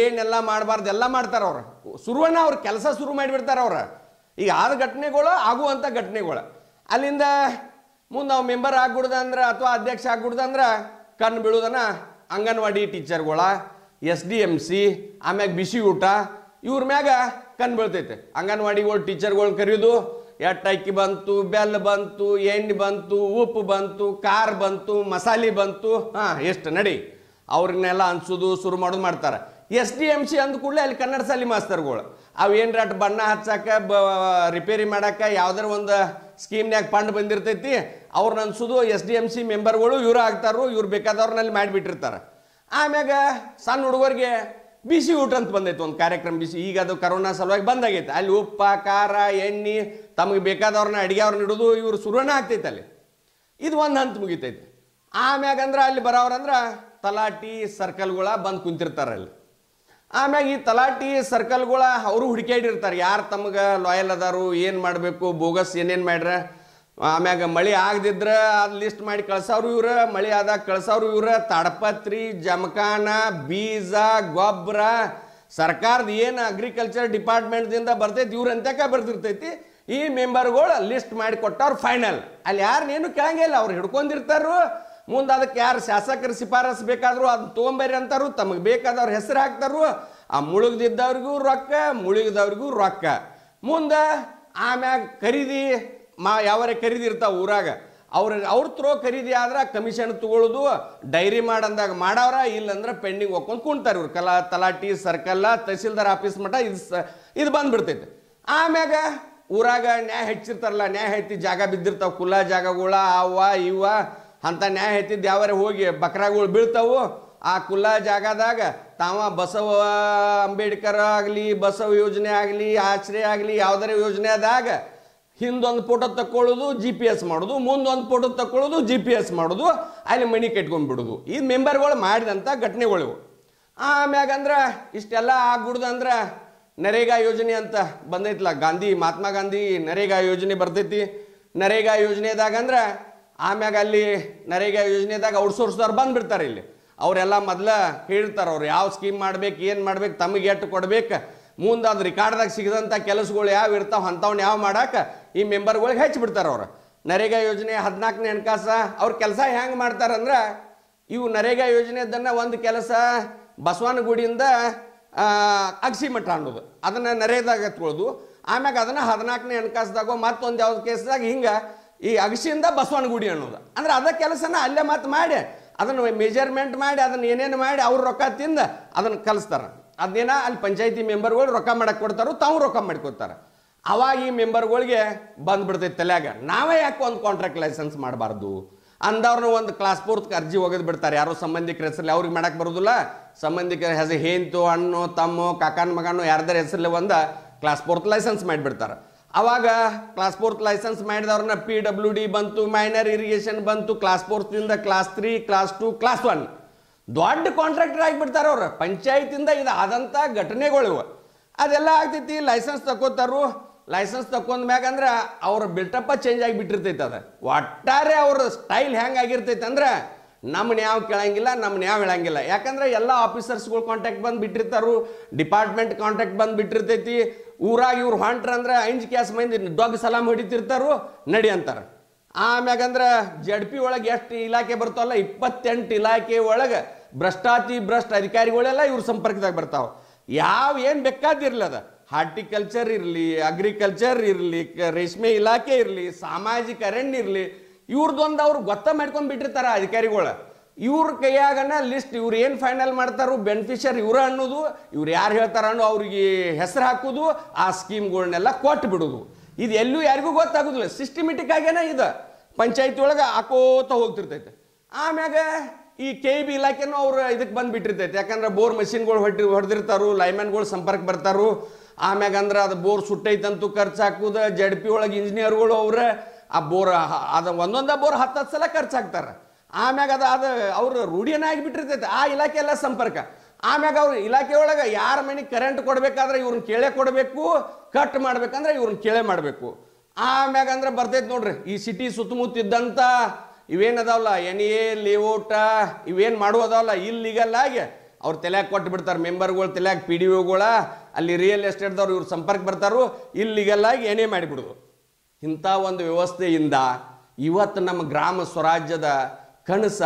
ಏನೆಲ್ಲ ಮಾಡಬಾರ್ದು ಎಲ್ಲ ಮಾಡ್ತಾರೆ ಅವ್ರು ಶುರುವನ್ನ ಅವ್ರ ಕೆಲಸ ಶುರು ಮಾಡಿಬಿಡ್ತಾರೆ ಅವ್ರು ಈಗ ಆದ ಘಟನೆಗಳು ಆಗುವಂಥ ಘಟನೆಗಳು ಅಲ್ಲಿಂದ ಮುಂದೆ ನಾವು ಮೆಂಬರ್ ಅಂದ್ರ ಅಥವಾ ಅಧ್ಯಕ್ಷ ಅಂದ್ರ ಕಣ್ಣು ಬೀಳುದನ ಅಂಗನವಾಡಿ ಟೀಚರ್ಗಳ ಎಸ್ ಡಿ ಎಮ್ ಸಿ ಆಮ್ಯಾಗ ಬಿಸಿ ಊಟ ಇವ್ರ ಮ್ಯಾಗ ಕಣ್ಣು ಬೀಳ್ತೈತೆ ಅಂಗನವಾಡಿಗಳು ಟೀಚರ್ಗಳು ಕರೆಯೋದು ಎಟ್ಟಕ್ಕಿ ಬಂತು ಬೆಲ್ಲ ಬಂತು ಎಣ್ಣೆ ಬಂತು ಉಪ್ಪು ಬಂತು ಖಾರ ಬಂತು ಮಸಾಲೆ ಬಂತು ಹಾಂ ಎಷ್ಟು ನಡಿ ಅವ್ರನ್ನೆಲ್ಲ ಅನ್ಸೋದು ಶುರು ಮಾಡೋದು ಮಾಡ್ತಾರೆ ಎಸ್ ಡಿ ಎಮ್ ಸಿ ಅಂದ ಕೂಡಲೇ ಅಲ್ಲಿ ಕನ್ನಡ ಶಾಲೆ ಮಾಸ್ತರ್ಗಳು ಅವು ಅಟ್ ಬಣ್ಣ ಹಚ್ಚಾಕ ಬ ರಿಪೇರಿ ಮಾಡಕ್ಕೆ ಯಾವ್ದಾರ ಒಂದು ಸ್ಕೀಮ್ನ್ಯಾಗ ಫಂಡ್ ಬಂದಿರ್ತೈತಿ ಅವ್ರು ಅನ್ಸೋದು ಎಸ್ ಡಿ ಎಮ್ ಸಿ ಮೆಂಬರ್ಗಳು ಇವ್ರು ಆಗ್ತಾರೋ ಇವ್ರು ಬೇಕಾದವ್ರನ್ನಲ್ಲಿ ಮಾಡಿಬಿಟ್ಟಿರ್ತಾರೆ ಆಮ್ಯಾಗ ಸಣ್ಣ ಹುಡುಗರಿಗೆ ಬಿಸಿ ಊಟ ಅಂತ ಬಂದೈತೆ ಒಂದು ಕಾರ್ಯಕ್ರಮ ಬಿಸಿ ಈಗ ಅದು ಕರೋನಾ ಸಲುವಾಗಿ ಬಂದಾಗೈತೆ ಅಲ್ಲಿ ಉಪ್ಪ ಖಾರ ಎಣ್ಣೆ ತಮಗೆ ಬೇಕಾದವ್ರನ್ನ ಅಡುಗೆ ಅವ್ರನ್ನ ಇಡೋದು ಇವ್ರು ಸುರುಣ ಆಗ್ತೈತೆ ಅಲ್ಲಿ ಇದು ಒಂದು ಹಂತ ಮುಗಿತೈತೆ ಆಮ್ಯಾಗಂದ್ರೆ ಅಲ್ಲಿ ಬರೋರಂದ್ರೆ ತಲಾಟಿ ಸರ್ಕಲ್ಗಳ ಬಂದು ಕುಂತಿರ್ತಾರೆ ಅಲ್ಲಿ ಆಮ್ಯಾಗ ಈ ತಲಾಟಿ ಸರ್ಕಲ್ಗಳ ಅವರು ಹುಡುಕಾಡಿರ್ತಾರೆ ಯಾರು ತಮ್ಗೆ ಲಾಯಲ್ ಅದಾರು ಏನು ಮಾಡಬೇಕು ಬೋಗಸ್ ಏನೇನು ಮಾಡ್ರ ಆಮ್ಯಾಗ ಮಳೆ ಆಗದಿದ್ರೆ ಅದು ಲಿಸ್ಟ್ ಮಾಡಿ ಕಳ್ಸೋರು ಇವ್ರ ಮಳೆ ಆದಾಗ ಕಳ್ಸೋರು ಇವ್ರ ತಡಪತ್ರಿ ಜಮಖಾನ ಬೀಜ ಗೊಬ್ಬರ ಸರ್ಕಾರದ ಏನು ಅಗ್ರಿಕಲ್ಚರ್ ಡಿಪಾರ್ಟ್ಮೆಂಟ್ದಿಂದ ಬರ್ತೈತಿ ಇವ್ರ ಅಂತಕ ಬರ್ತಿರ್ತೈತಿ ಈ ಮೆಂಬರ್ಗಳು ಲಿಸ್ಟ್ ಮಾಡಿ ಕೊಟ್ಟವ್ರು ಫೈನಲ್ ಅಲ್ಲಿ ಯಾರನ್ನೇನು ಇಲ್ಲ ಅವ್ರು ಹಿಡ್ಕೊಂಡಿರ್ತಾರು ಮುಂದೆ ಅದಕ್ಕೆ ಯಾರು ಶಾಸಕರ ಶಿಫಾರಸು ಬೇಕಾದರೂ ಅದನ್ನು ತೊಗೊಂಬರಿ ಅಂತಾರು ತಮಗೆ ಬೇಕಾದವ್ರ ಹೆಸರು ಹಾಕ್ತಾರು ಆ ಮುಳುಗದಿದ್ದವ್ರಿಗೂ ರೊಕ್ಕ ಮುಳುಗಿದವ್ರಿಗೂ ರೊಕ್ಕ ಮುಂದೆ ಆಮ್ಯಾಗ ಖರೀದಿ ಮಾ ಯಾವರೇ ಖರೀದಿ ಇರ್ತಾವೆ ಊರಾಗ ಅವ್ರ ಅವ್ರ ತ್ರೋ ಖರೀದಿ ಆದ್ರೆ ಕಮಿಷನ್ ತಗೊಳ್ಳೋದು ಡೈರಿ ಮಾಡಂದಾಗ ಮಾಡವ್ರ ಇಲ್ಲಂದ್ರೆ ಪೆಂಡಿಂಗ್ ಹೋಗ್ಕೊಂಡು ಕುಣ್ತಾರೆ ಇವ್ರು ಕಲಾ ತಲಾಟಿ ಸರ್ಕಲ್ಲ ತಹಸೀಲ್ದಾರ್ ಆಫೀಸ್ ಮಠ ಇದು ಸ ಇದು ಬಂದುಬಿಡ್ತೈತೆ ಆಮ್ಯಾಗ ಊರಾಗ ನ್ಯಾಯ ಹೆಚ್ಚಿರ್ತಾರಲ್ಲ ನ್ಯಾಯ ಹೆಚ್ಚಿ ಜಾಗ ಬಿದ್ದಿರ್ತಾವೆ ಕುಲ ಜಾಗಗಳ ಅವ ಇವ ಅಂಥ ನ್ಯಾಯ ಎತ್ತಿದ್ದು ಯಾವಾರ ಹೋಗಿ ಬಕ್ರಾಗಳು ಬೀಳ್ತಾವು ಆ ಕುಲ್ಲ ಜಾಗದಾಗ ತಾವ ಬಸವ ಅಂಬೇಡ್ಕರ್ ಆಗಲಿ ಬಸವ ಯೋಜನೆ ಆಗಲಿ ಆಶ್ರಯ ಆಗಲಿ ಯೋಜನೆ ಯೋಜನೆದಾಗ ಹಿಂದೊಂದು ಫೋಟೋ ತಕ್ಕೊಳ್ಳೋದು ಜಿ ಪಿ ಎಸ್ ಮಾಡೋದು ಮುಂದೊಂದು ಫೋಟೋ ತಕ್ಕೊಳ್ಳೋದು ಜಿ ಪಿ ಎಸ್ ಮಾಡೋದು ಅಲ್ಲಿ ಮಣಿ ಕಟ್ಕೊಂಡ್ಬಿಡೋದು ಈ ಮೆಂಬರ್ಗಳು ಮಾಡಿದಂಥ ಘಟನೆಗಳಿವು ಆಮ್ಯಾಗ ಅಂದ್ರೆ ಇಷ್ಟೆಲ್ಲ ಆಗ್ಬಿಡ್ದಂದ್ರೆ ನರೇಗಾ ಯೋಜನೆ ಅಂತ ಬಂದೈತಲ್ಲ ಗಾಂಧಿ ಮಹಾತ್ಮ ಗಾಂಧಿ ನರೇಗಾ ಯೋಜನೆ ಬರ್ತೈತಿ ನರೇಗಾ ಯೋಜನೆದಾಗಂದ್ರೆ ಆಮ್ಯಾಗ ಅಲ್ಲಿ ನರೇಗಾ ಯೋಜನೆದಾಗ ಸೋರ್ಸ್ದವ್ರು ಬಂದುಬಿಡ್ತಾರೆ ಇಲ್ಲಿ ಅವರೆಲ್ಲ ಮೊದಲ ಹೇಳ್ತಾರೆ ಅವ್ರು ಯಾವ ಸ್ಕೀಮ್ ಮಾಡ್ಬೇಕು ಏನು ಮಾಡ್ಬೇಕು ತಮಗೆ ಎಟ್ಟು ಕೊಡ್ಬೇಕು ಮುಂದೆ ಅದು ರಿಕಾರ್ಡ್ದಾಗ ಸಿಗದಂಥ ಕೆಲಸಗಳು ಯಾವ ಇರ್ತಾವೆ ಅಂಥವ್ನ ಯಾವ ಮಾಡಕ್ಕೆ ಈ ಮೆಂಬರ್ಗಳಿಗೆ ಹಚ್ಚಿಬಿಡ್ತಾರೆ ಅವ್ರು ನರೇಗಾ ಯೋಜನೆ ಹದಿನಾಲ್ಕನೇ ಹಣಕಾಸ ಅವ್ರ ಕೆಲಸ ಹೆಂಗೆ ಮಾಡ್ತಾರಂದ್ರೆ ಇವು ನರೇಗಾ ಯೋಜನೆದನ್ನು ಒಂದು ಕೆಲಸ ಬಸವನಗುಡಿಯಿಂದ ಅಗಸಿ ಮಠ ಅನ್ನೋದು ಅದನ್ನು ನರೇದಾಗ ಎತ್ಕೊಳ್ಳೋದು ಆಮ್ಯಾಗ ಅದನ್ನು ಹದಿನಾಲ್ಕನೇ ಹಣಕಾಸದಾಗೋ ಮತ್ತೊಂದು ಯಾವ್ದು ಕೇಸ್ದಾಗ ಹಿಂಗೆ ಈ ಅಗಸಿಯಿಂದ ಬಸವನಗುಡಿ ಅನ್ನೋದು ಅಂದ್ರೆ ಅದ ಕೆಲಸನ ಅಲ್ಲೇ ಮತ್ತೆ ಮಾಡಿ ಅದನ್ನು ಮೆಜರ್ಮೆಂಟ್ ಮಾಡಿ ಅದನ್ನ ಏನೇನು ಮಾಡಿ ಅವ್ರ ರೊಕ್ಕ ತಿಂದು ಅದನ್ನು ಕಲಿಸ್ತಾರೆ ಅದನ್ನೇನ ಅಲ್ಲಿ ಪಂಚಾಯತಿ ಮೆಂಬರ್ಗಳು ರೊಕ್ಕ ಮಾಡಕ್ಕೆ ಕೊಡ್ತಾರೋ ತಾವು ರೊಕ್ಕ ಮಾಡಿಕೊಡ್ತಾರೆ ಅವಾಗ ಈ ಮೆಂಬರ್ಗಳಿಗೆ ಬಂದ್ಬಿಡ್ತೈತೆ ತಲೆಯಾಗ ನಾವೇ ಯಾಕೆ ಒಂದು ಕಾಂಟ್ರಾಕ್ಟ್ ಲೈಸೆನ್ಸ್ ಮಾಡಬಾರ್ದು ಅಂದವ್ರನ್ನ ಒಂದು ಕ್ಲಾಸ್ ಪೂರ್ತಿ ಅರ್ಜಿ ಒಗೆದು ಬಿಡ್ತಾರೆ ಯಾರೋ ಸಂಬಂಧಿಕರ ಹೆಸರಲ್ಲಿ ಅವ್ರಿಗೆ ಮಾಡಕ್ಕೆ ಬರೋದಿಲ್ಲ ಸಂಬಂಧಿಕರ ಹೆಸರು ಹೇಂತು ಅಣ್ಣು ತಮ್ಮ ಕಾಕನ ಮಗನೋ ಯಾರ್ದಾರ ಹೆಸರಲ್ಲಿ ಒಂದು ಕ್ಲಾಸ್ ಪೂರ್ತಿ ಲೈಸೆನ್ಸ್ ಮಾಡಿಬಿಡ್ತಾರೆ ಅವಾಗ ಕ್ಲಾಸ್ ಫೋರ್ತ್ ಲೈಸೆನ್ಸ್ ಮಾಡಿದವ್ರನ್ನ ಪಿ ಡಬ್ಲ್ಯೂ ಡಿ ಬಂತು ಮೈನರ್ ಇರಿಗೇಷನ್ ಬಂತು ಕ್ಲಾಸ್ ಫೋರ್ತ್ನಿಂದ class three class two class one ದೊಡ್ಡ ಕಾಂಟ್ರಾಕ್ಟರ್ ಆಗಿಬಿಡ್ತಾರೆ ಅವ್ರು ಪಂಚಾಯತಿಂದ ಇದು ಆದಂಥ ಘಟನೆಗಳು ಅದೆಲ್ಲ ಆಗ್ತೈತಿ ಲೈಸೆನ್ಸ್ ತಗೋತಾರು ಲೈಸೆನ್ಸ್ ತಗೊಂಡ್ ಮ್ಯಾಗ ಅಂದ್ರೆ ಅವ್ರ ಬಿಲ್ಟಪ್ಪ ಚೇಂಜ್ ಆಗಿಬಿಟ್ಟಿರ್ತೈತೆ ಅದು ಒಟ್ಟಾರೆ ಅವ್ರ ಸ್ಟೈಲ್ ಆಗಿರ್ತೈತೆ ಅಂದ್ರೆ ನಮ್ಮನ್ನ ಯಾವ ಕೇಳಂಗಿಲ್ಲ ನಮ್ಮನ್ನ ಯಾವ ಹೇಳಂಗಿಲ್ಲ ಯಾಕಂದ್ರೆ ಎಲ್ಲ ಆಫೀಸರ್ಸ್ಗಳು ಕಾಂಟ್ಯಾಕ್ಟ್ ಬಂದು ಬಿಟ್ಟಿರ್ತಾರು ಡಿಪಾರ್ಟ್ಮೆಂಟ್ ಕಾಂಟ್ಯಾಕ್ಟ್ ಬಂದು ಬಿಟ್ಟಿರ್ತೈತಿ ಊರಾಗ ಇವ್ರು ಹೊಂಟ್ರಂದ್ರೆ ಐಂಜ್ ಕ್ಯಾಸ್ ಮಂದಿ ಡೊಗ್ ಸಲಾಮ್ ಹೊಡಿತಿರ್ತಾರು ನಡಿ ಅಂತಾರೆ ಆಮ್ಯಾಗಂದ್ರೆ ಜಡ್ ಪಿ ಒಳಗೆ ಎಷ್ಟು ಇಲಾಖೆ ಬರ್ತಾವಲ್ಲ ಇಪ್ಪತ್ತೆಂಟು ಇಲಾಖೆ ಒಳಗೆ ಭ್ರಷ್ಟಾತಿ ಭ್ರಷ್ಟ ಅಧಿಕಾರಿಗಳೆಲ್ಲ ಇವ್ರ ಸಂಪರ್ಕದಾಗ ಬರ್ತಾವೆ ಯಾವ ಏನು ಬೇಕಾದಿರಲಿ ಅದ ಹಾರ್ಟಿಕಲ್ಚರ್ ಇರಲಿ ಅಗ್ರಿಕಲ್ಚರ್ ಇರಲಿ ರೇಷ್ಮೆ ಇಲಾಖೆ ಇರಲಿ ಸಾಮಾಜಿಕ ಅರಣ್ಯ ಇರಲಿ ಇವ್ರದ್ದೊಂದು ಅವ್ರು ಗೊತ್ತ ಮಾಡ್ಕೊಂಡು ಬಿಟ್ಟಿರ್ತಾರೆ ಅಧಿಕಾರಿಗಳು ಇವ್ರ ಕೈಯಾಗನ ಲಿಸ್ಟ್ ಇವ್ರು ಏನು ಫೈನಲ್ ಮಾಡ್ತಾರೋ ಬೆನಿಫಿಷರ್ ಇವ್ರ ಅನ್ನೋದು ಇವ್ರು ಯಾರು ಹೇಳ್ತಾರ ಅನ್ನೋ ಅವ್ರಿಗೆ ಹೆಸರು ಹಾಕುದು ಆ ಸ್ಕೀಮ್ಗಳನ್ನೆಲ್ಲ ಕೊಟ್ಟು ಬಿಡುದು ಇದು ಎಲ್ಲೂ ಯಾರಿಗೂ ಗೊತ್ತಾಗೋದಿಲ್ಲ ಸಿಸ್ಟಮೆಟಿಕ್ ಆಗೇನ ಇದು ಪಂಚಾಯತಿ ಒಳಗೆ ಹಾಕೋತ ಹೋಗ್ತಿರ್ತೈತೆ ಆಮ್ಯಾಗ ಈ ಕೆ ಬಿ ಇಲಾಖೆನೂ ಅವ್ರು ಇದಕ್ಕೆ ಬಂದ್ಬಿಟ್ಟಿರ್ತೈತೆ ಯಾಕಂದ್ರೆ ಬೋರ್ ಮಷಿನ್ಗಳು ಹೊಟ್ಟಿ ಹೊಡೆದಿರ್ತಾರು ಲೈಮನ್ಗಳು ಸಂಪರ್ಕ ಬರ್ತಾರು ಆಮ್ಯಾಗ ಅಂದ್ರೆ ಅದು ಬೋರ್ ಸುಟ್ಟೈತಂತು ಖರ್ಚು ಹಾಕುದ ಜಡ್ ಪಿ ಒಳಗೆ ಇಂಜಿನಿಯರ್ಗಳು ಅವ್ರ ಆ ಬೋರ್ ಅದು ಒಂದೊಂದ ಬೋರ್ ಹತ್ತು ಹತ್ತು ಸಲ ಖರ್ಚು ಹಾಕ್ತಾರೆ ಆಮ್ಯಾಗ ಅದು ಅದು ಅವ್ರ ರೂಢಿಯನ್ನ ಆಗಿಬಿಟ್ಟಿರ್ತೈತೆ ಆ ಇಲಾಖೆ ಎಲ್ಲ ಸಂಪರ್ಕ ಆಮ್ಯಾಗ ಅವ್ರ ಒಳಗೆ ಯಾರ ಮನೆಗೆ ಕರೆಂಟ್ ಕೊಡಬೇಕಾದ್ರೆ ಇವ್ರನ್ನ ಕೇಳೆ ಕೊಡಬೇಕು ಕಟ್ ಮಾಡ್ಬೇಕಂದ್ರೆ ಇವ್ರನ್ನ ಕೇಳೇ ಮಾಡಬೇಕು ಆಮ್ಯಾಗ ಅಂದ್ರೆ ಬರ್ತೈತೆ ನೋಡ್ರಿ ಈ ಸಿಟಿ ಇದ್ದಂಥ ಇವೇನದಾವಲ್ಲ ಎನ್ ಎ e ಲೇಔಟ ಇವೇನು ಮಾಡುವುದಾವಲ್ಲ ಇಲ್ಲಿಗಲ್ ಆಗಿ ಅವ್ರು ತಲೆಯಾಗ ಕೊಟ್ಟು ಬಿಡ್ತಾರೆ ಮೆಂಬರ್ಗಳು ತಲೆಯಾಗ ಪಿ ಡಿ ಒಗಳ ಅಲ್ಲಿ ರಿಯಲ್ ಎಸ್ಟೇಟ್ದವ್ರು ಇವ್ರು ಸಂಪರ್ಕ ಬರ್ತಾರೋ ಇಲ್ಲಿಗಲ್ಲಾಗಿ ಏನೇ ಮಾಡಿಬಿಡೋದು ಇಂಥ ಒಂದು ವ್ಯವಸ್ಥೆಯಿಂದ ಇವತ್ತು ನಮ್ಮ ಗ್ರಾಮ ಸ್ವರಾಜ್ಯದ ಕಣಸ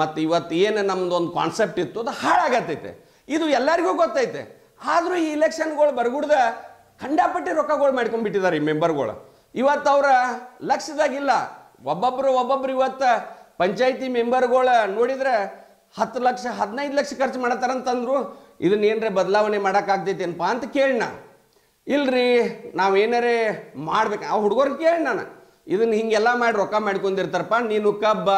ಮತ್ತು ಇವತ್ತು ಏನು ಒಂದು ಕಾನ್ಸೆಪ್ಟ್ ಇತ್ತು ಅದು ಹಾಳಾಗತ್ತೈತೆ ಇದು ಎಲ್ಲರಿಗೂ ಗೊತ್ತೈತೆ ಆದರೂ ಈ ಇಲೆಕ್ಷನ್ಗಳು ಬರ್ಗುಡ್ದ ಖಂಡಾಪಟ್ಟಿ ರೊಕ್ಕಗಳು ಮಾಡ್ಕೊಂಡ್ಬಿಟ್ಟಿದ್ದಾರೆ ಈ ಮೆಂಬರ್ಗಳು ಇವತ್ತು ಅವರ ಲಕ್ಷದಾಗಿಲ್ಲ ಒಬ್ಬೊಬ್ಬರು ಒಬ್ಬೊಬ್ರು ಇವತ್ತು ಪಂಚಾಯತಿ ಮೆಂಬರ್ಗಳು ನೋಡಿದ್ರೆ ಹತ್ತು ಲಕ್ಷ ಹದಿನೈದು ಲಕ್ಷ ಖರ್ಚು ಮಾಡತ್ತಾರಂತಂದ್ರು ಏನರೇ ಬದಲಾವಣೆ ಮಾಡೋಕ್ಕಾಗ್ತೈತೇನಪ್ಪ ಅಂತ ಕೇಳಿ ನಾನು ಇಲ್ರಿ ನಾವು ಏನಾರೇ ಮಾಡ್ಬೇಕು ಆ ಹುಡುಗರು ಕೇಳಿ ನಾನು ಇದನ್ನು ಹಿಂಗೆಲ್ಲ ಮಾಡಿ ರೊಕ್ಕ ಮಾಡ್ಕೊಂಡಿರ್ತಾರಪ್ಪ ನೀನು ಕಬ್ಬ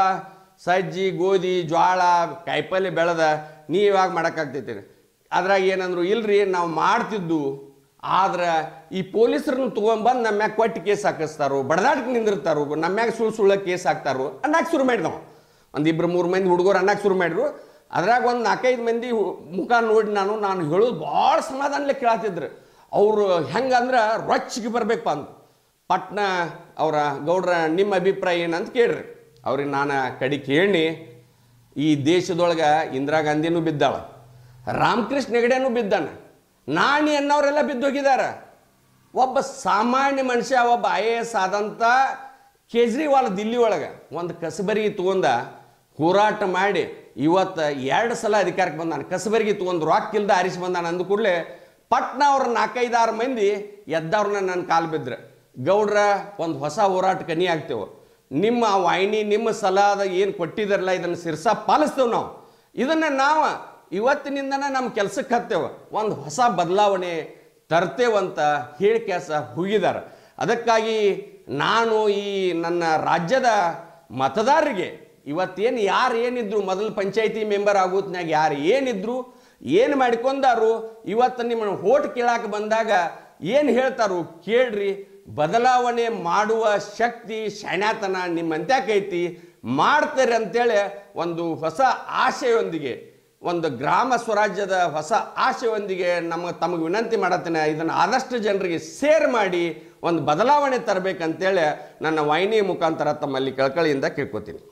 ಸಜ್ಜಿ ಗೋಧಿ ಜ್ವಾಳ ಕಾಯಿಪಲ್ಲೆ ಬೆಳೆದ ನೀ ಇವಾಗ ಅದ್ರಾಗ ಏನಂದ್ರು ಇಲ್ರಿ ನಾವು ಮಾಡ್ತಿದ್ದು ಆದ್ರೆ ಈ ಪೊಲೀಸರನ್ನ ತೊಗೊಂಡ್ಬಂದು ನಮ್ಮ ಮ್ಯಾಗ ಕೊಟ್ಟು ಕೇಸ್ ಹಾಕಿಸ್ತಾರೋ ಬಡದಾಟಕ್ಕೆ ನಿಂದಿರ್ತಾರೋ ನಮ್ಮ ಮ್ಯಾಗ ಸುಳ್ಳು ಸುಳ್ಳ ಕೇಸ್ ಹಾಕ್ತಾರೋ ಅನ್ನಕ್ಕೆ ಶುರು ಮಾಡಿದವು ಒಂದು ಇಬ್ಬರು ಮೂರು ಮಂದಿ ಹುಡುಗರು ಅನ್ನಕ್ಕೆ ಶುರು ಮಾಡಿದ್ರು ಅದ್ರಾಗ ಒಂದು ನಾಲ್ಕೈದು ಮಂದಿ ಮುಖ ನೋಡಿ ನಾನು ನಾನು ಹೇಳೋದು ಭಾಳ ಸಮಾಧಾನಲಿ ಕೇಳಾತಿದ್ರು ಅವರು ಅಂದ್ರೆ ರೊಚ್ಚಿಗೆ ಬರಬೇಕು ಅಂತ ಪಟ್ನ ಅವರ ಗೌಡ್ರ ನಿಮ್ಮ ಅಭಿಪ್ರಾಯ ಏನಂತ ಕೇಳ್ರಿ ಅವ್ರಿಗೆ ನಾನು ಕಡೆ ಕೇಳಿ ಈ ದೇಶದೊಳಗೆ ಇಂದಿರಾ ಗಾಂಧಿನೂ ಬಿದ್ದಾಳ ರಾಮಕೃಷ್ಣ ಹೆಗಡೆನೂ ಬಿದ್ದಾನೆ ನಾಣಿ ಅನ್ನೋರೆಲ್ಲ ಬಿದ್ದೋಗಿದ್ದಾರೆ ಒಬ್ಬ ಸಾಮಾನ್ಯ ಮನುಷ್ಯ ಒಬ್ಬ ಐ ಎ ಎಸ್ ಆದಂಥ ಕೇಜ್ರಿವಾಲ್ ದಿಲ್ಲಿ ಒಳಗೆ ಒಂದು ಕಸಬರಿಗೆ ತೊಗೊಂಡ ಹೋರಾಟ ಮಾಡಿ ಇವತ್ತು ಎರಡು ಸಲ ಅಧಿಕಾರಕ್ಕೆ ಬಂದಾನೆ ಕಸಬರಿಗೆ ತೊಗೊಂಡು ಇಲ್ದ ಆರಿಸಿ ಬಂದಾನೆ ಅಂದ ಕೂಡಲೇ ಪಟ್ನ ಅವ್ರ ನಾಲ್ಕೈದಾರು ಮಂದಿ ಎದ್ದವ್ರನ್ನ ನನ್ನ ಕಾಲು ಬಿದ್ದರು ಗೌಡ್ರ ಒಂದು ಹೊಸ ಹೋರಾಟ ಕನಿ ಆಗ್ತೇವೆ ನಿಮ್ಮ ವಾಹಿನಿ ನಿಮ್ಮ ಸಲಹದ ಏನು ಕೊಟ್ಟಿದ್ದಾರಲ್ಲ ಇದನ್ನು ಸಿರ್ಸಾ ಪಾಲಿಸ್ತೇವೆ ನಾವು ಇದನ್ನು ನಾವು ಇವತ್ತಿನಿಂದನೇ ನಮ್ಮ ಕೆಲಸಕ್ಕೆ ಹತ್ತೇವೆ ಒಂದು ಹೊಸ ಬದಲಾವಣೆ ತರ್ತೇವಂತ ಹೇಳಿ ಕೆಲಸ ಹೋಗಿದ್ದಾರೆ ಅದಕ್ಕಾಗಿ ನಾನು ಈ ನನ್ನ ರಾಜ್ಯದ ಮತದಾರರಿಗೆ ಇವತ್ತೇನು ಯಾರು ಏನಿದ್ರು ಮೊದಲು ಪಂಚಾಯಿತಿ ಮೆಂಬರ್ ಆಗೋತ್ನಾಗ ಯಾರು ಏನಿದ್ರು ಏನು ಮಾಡಿಕೊಂಡಾರು ಇವತ್ತು ನಿಮ್ಮನ್ನು ಓಟ್ ಕೇಳಕ್ಕೆ ಬಂದಾಗ ಏನು ಹೇಳ್ತಾರೋ ಕೇಳ್ರಿ ಬದಲಾವಣೆ ಮಾಡುವ ಶಕ್ತಿ ಶಣ್ಯಾತನ ಕೈತಿ ಮಾಡ್ತಾರೆ ಅಂತೇಳಿ ಒಂದು ಹೊಸ ಆಶೆಯೊಂದಿಗೆ ಒಂದು ಗ್ರಾಮ ಸ್ವರಾಜ್ಯದ ಹೊಸ ಆಶೆಯೊಂದಿಗೆ ನಮ್ಮ ತಮಗೆ ವಿನಂತಿ ಮಾಡತ್ತೇನೆ ಇದನ್ನು ಆದಷ್ಟು ಜನರಿಗೆ ಸೇರ್ ಮಾಡಿ ಒಂದು ಬದಲಾವಣೆ ತರಬೇಕಂತೇಳಿ ನನ್ನ ವಾಹಿನಿಯ ಮುಖಾಂತರ ತಮ್ಮಲ್ಲಿ ಕಳ್ಕಳಿಯಿಂದ ಕೇಳ್ಕೊತೀನಿ